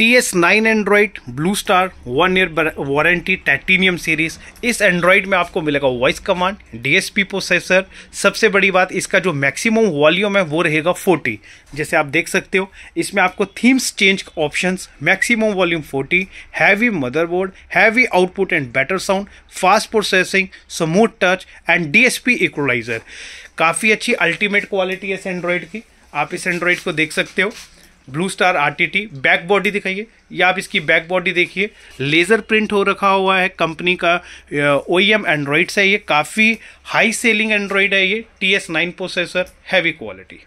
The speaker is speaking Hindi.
T S nine android blue star one year warranty titanium series इस एंड्रॉयड में आपको मिलेगा voice command D S P processor सबसे बड़ी बात इसका जो मैक्सिमम वॉल्यूम है वो रहेगा 40 जैसे आप देख सकते हो इसमें आपको themes change options maximum volume 40 heavy motherboard heavy output and better sound fast processing smooth touch and D S P equalizer काफ़ी अच्छी अल्टीमेट क्वालिटी है इस एंड्रॉयड की आप इस एंड्रॉयड को देख सकते हो blue star R back body दिखाइए या आप इसकी बैक बॉडी देखिए लेज़र प्रिंट हो रखा हुआ है कंपनी का ओ एम एंड्रॉयड से ये काफ़ी हाई सेलिंग एंड्रॉयड है ये T S nine processor heavy quality